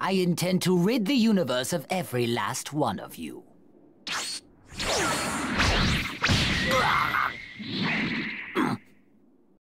I intend to rid the universe of every last one of you.